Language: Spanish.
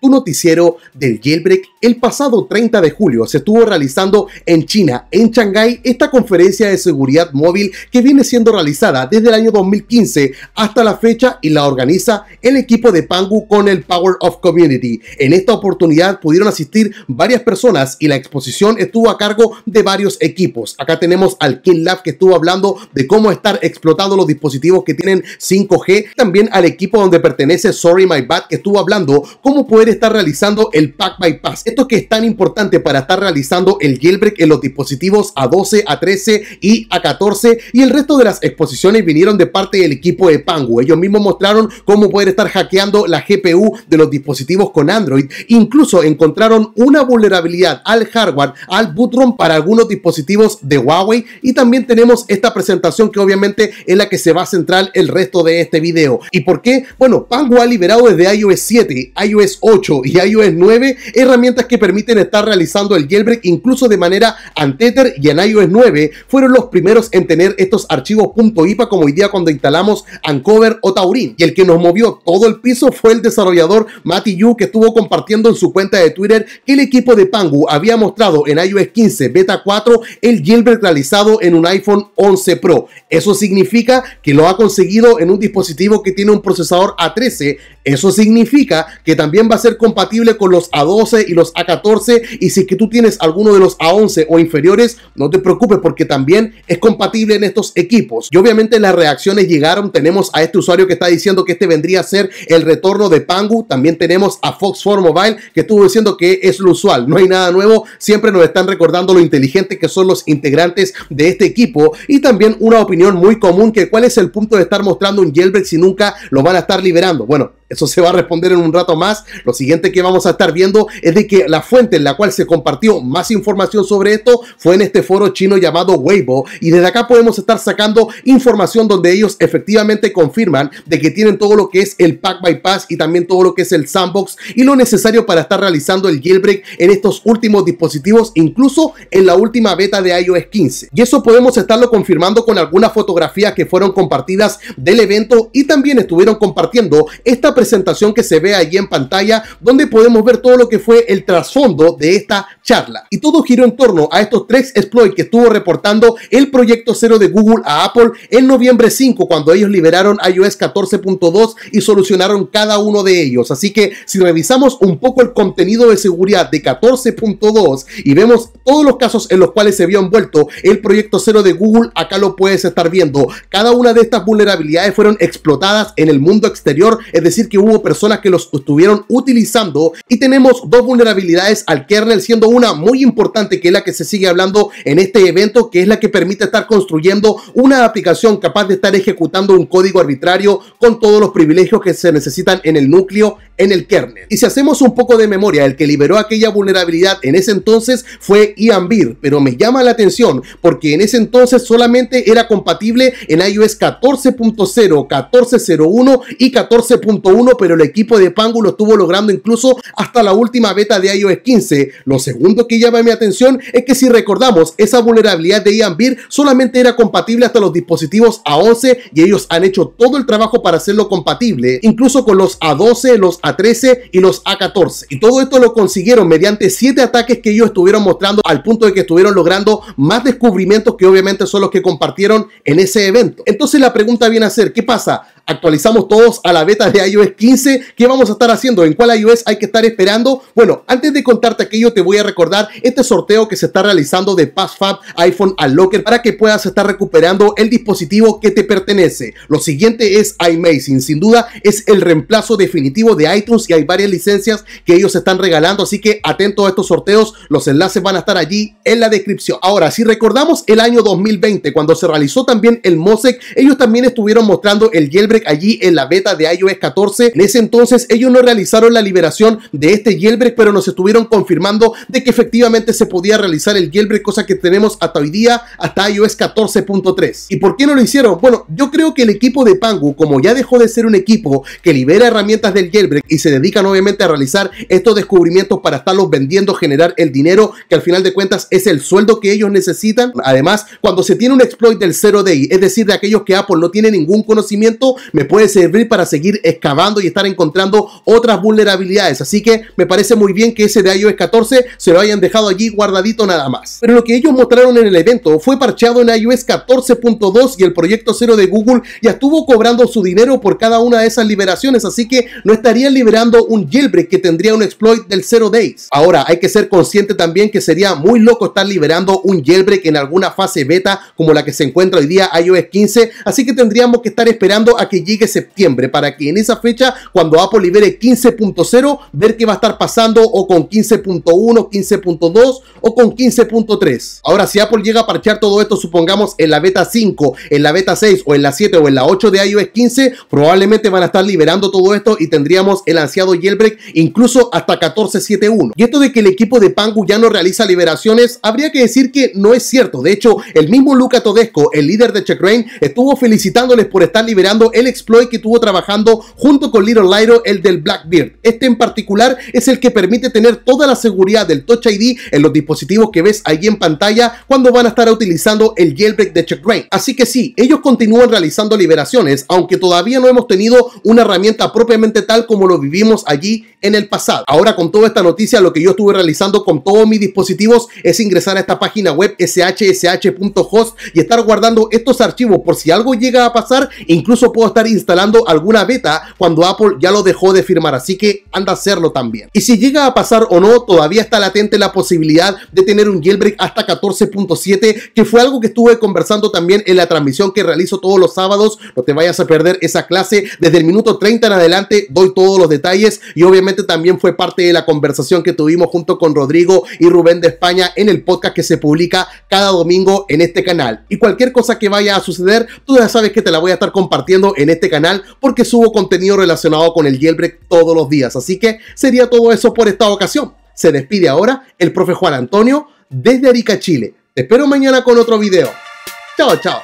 tu noticiero del jailbreak. El pasado 30 de julio se estuvo realizando en China, en Shanghái, esta conferencia de seguridad móvil que viene siendo realizada desde el año 2015 hasta la fecha y la organiza el equipo de Pangu con el Power of Community. En esta oportunidad pudieron asistir varias personas y la exposición estuvo a cargo de varios equipos. Acá tenemos al King Lab que estuvo hablando de cómo estar explotando los dispositivos que tienen 5G. También al equipo donde pertenece Sorry My Bad que estuvo hablando cómo puede estar realizando el pack by pass. Esto que es tan importante para estar realizando el jailbreak en los dispositivos A12, A13 y A14 y el resto de las exposiciones vinieron de parte del equipo de Pangu. Ellos mismos mostraron cómo poder estar hackeando la GPU de los dispositivos con Android. Incluso encontraron una vulnerabilidad al hardware, al bootrom para algunos dispositivos de Huawei y también tenemos esta presentación que obviamente es la que se va a centrar el resto de este video. ¿Y por qué? Bueno, Pangu ha liberado desde iOS 7, iOS 8, y iOS 9 herramientas que permiten estar realizando el jailbreak incluso de manera anteter y en iOS 9 fueron los primeros en tener estos archivos .ipa como hoy día cuando instalamos Ancover o Taurin y el que nos movió todo el piso fue el desarrollador Matty Yu que estuvo compartiendo en su cuenta de Twitter que el equipo de Pangu había mostrado en iOS 15 Beta 4 el jailbreak realizado en un iPhone 11 Pro. Eso significa que lo ha conseguido en un dispositivo que tiene un procesador A13 eso significa que también va a ser compatible con los A12 y los A14 y si es que tú tienes alguno de los A11 o inferiores, no te preocupes porque también es compatible en estos equipos. Y obviamente las reacciones llegaron, tenemos a este usuario que está diciendo que este vendría a ser el retorno de Pangu, también tenemos a Fox 4 Mobile que estuvo diciendo que es lo usual, no hay nada nuevo, siempre nos están recordando lo inteligente que son los integrantes de este equipo y también una opinión muy común que cuál es el punto de estar mostrando un jailbreak si nunca lo van a estar liberando. Bueno, eso se va a responder en un rato más. Lo siguiente que vamos a estar viendo es de que la fuente en la cual se compartió más información sobre esto fue en este foro chino llamado Weibo y desde acá podemos estar sacando información donde ellos efectivamente confirman de que tienen todo lo que es el pack by pass y también todo lo que es el sandbox y lo necesario para estar realizando el jailbreak en estos últimos dispositivos, incluso en la última beta de iOS 15. Y eso podemos estarlo confirmando con algunas fotografías que fueron compartidas del evento y también estuvieron compartiendo esta presentación que se ve allí en pantalla, donde podemos ver todo lo que fue el trasfondo de esta charla. Y todo giró en torno a estos tres exploits que estuvo reportando el proyecto cero de Google a Apple en noviembre 5, cuando ellos liberaron iOS 14.2 y solucionaron cada uno de ellos. Así que si revisamos un poco el contenido de seguridad de 14.2 y vemos todos los casos en los cuales se vio envuelto el proyecto cero de Google, acá lo puedes estar viendo. Cada una de estas vulnerabilidades fueron explotadas en el mundo exterior, es decir, que hubo personas que los estuvieron utilizando y tenemos dos vulnerabilidades al kernel, siendo una muy importante que es la que se sigue hablando en este evento, que es la que permite estar construyendo una aplicación capaz de estar ejecutando un código arbitrario con todos los privilegios que se necesitan en el núcleo, en el kernel. Y si hacemos un poco de memoria, el que liberó aquella vulnerabilidad en ese entonces fue Ian pero me llama la atención porque en ese entonces solamente era compatible en iOS 14.0, 14.01 y 14.1 pero el equipo de Pangu lo estuvo logrando incluso hasta la última beta de iOS 15. Lo segundo que llama mi atención es que si recordamos, esa vulnerabilidad de Ian Beer solamente era compatible hasta los dispositivos A11 y ellos han hecho todo el trabajo para hacerlo compatible, incluso con los A12, los A13 y los A14. Y todo esto lo consiguieron mediante 7 ataques que ellos estuvieron mostrando al punto de que estuvieron logrando más descubrimientos que obviamente son los que compartieron en ese evento. Entonces la pregunta viene a ser, ¿qué pasa? actualizamos todos a la beta de iOS 15. ¿Qué vamos a estar haciendo? ¿En cuál iOS hay que estar esperando? Bueno, antes de contarte aquello, te voy a recordar este sorteo que se está realizando de PassFab iPhone al Locker para que puedas estar recuperando el dispositivo que te pertenece. Lo siguiente es iMazing. Sin duda, es el reemplazo definitivo de iTunes y hay varias licencias que ellos están regalando. Así que atento a estos sorteos. Los enlaces van a estar allí en la descripción. Ahora, si recordamos el año 2020, cuando se realizó también el MOSEC, ellos también estuvieron mostrando el Yelbre allí en la beta de iOS 14. En ese entonces ellos no realizaron la liberación de este jailbreak, pero nos estuvieron confirmando de que efectivamente se podía realizar el jailbreak, cosa que tenemos hasta hoy día, hasta iOS 14.3. ¿Y por qué no lo hicieron? Bueno, yo creo que el equipo de Pangu, como ya dejó de ser un equipo que libera herramientas del jailbreak y se dedican obviamente a realizar estos descubrimientos para estarlos vendiendo, generar el dinero que al final de cuentas es el sueldo que ellos necesitan. Además, cuando se tiene un exploit del 0 day, es decir, de aquellos que Apple no tiene ningún conocimiento, me puede servir para seguir excavando y estar encontrando otras vulnerabilidades. Así que me parece muy bien que ese de iOS 14 se lo hayan dejado allí guardadito nada más. Pero lo que ellos mostraron en el evento fue parcheado en iOS 14.2 y el proyecto cero de Google ya estuvo cobrando su dinero por cada una de esas liberaciones, así que no estarían liberando un jailbreak que tendría un exploit del 0 days. Ahora, hay que ser consciente también que sería muy loco estar liberando un jailbreak en alguna fase beta como la que se encuentra hoy día iOS 15, así que tendríamos que estar esperando a que llegue septiembre, para que en esa fecha, cuando Apple libere 15.0, ver qué va a estar pasando o con 15.1, 15.2 o con 15.3. Ahora, si Apple llega a parchear todo esto, supongamos en la beta 5, en la beta 6 o en la 7 o en la 8 de iOS 15, probablemente van a estar liberando todo esto y tendríamos el ansiado jailbreak incluso hasta 14.7.1. Y esto de que el equipo de Pangu ya no realiza liberaciones, habría que decir que no es cierto. De hecho, el mismo Luca Todesco, el líder de Checkrain estuvo felicitándoles por estar liberando el exploit que tuvo trabajando junto con Little Lyro, el del Blackbeard. Este en particular es el que permite tener toda la seguridad del Touch ID en los dispositivos que ves ahí en pantalla cuando van a estar utilizando el jailbreak de Checkbrain. Así que sí, ellos continúan realizando liberaciones, aunque todavía no hemos tenido una herramienta propiamente tal como lo vivimos allí en el pasado. Ahora con toda esta noticia, lo que yo estuve realizando con todos mis dispositivos es ingresar a esta página web shsh.host y estar guardando estos archivos por si algo llega a pasar, e incluso puedo estar instalando alguna beta cuando Apple ya lo dejó de firmar, así que anda a hacerlo también. Y si llega a pasar o no, todavía está latente la posibilidad de tener un jailbreak hasta 14.7, que fue algo que estuve conversando también en la transmisión que realizo todos los sábados. No te vayas a perder esa clase. Desde el minuto 30 en adelante doy todos los detalles y obviamente también fue parte de la conversación que tuvimos junto con Rodrigo y Rubén de España en el podcast que se publica cada domingo en este canal. Y cualquier cosa que vaya a suceder, tú ya sabes que te la voy a estar compartiendo en este canal porque subo contenido relacionado con el jailbreak todos los días. Así que sería todo eso por esta ocasión. Se despide ahora el profe Juan Antonio desde Arica, Chile. Te espero mañana con otro video. Chao, chao.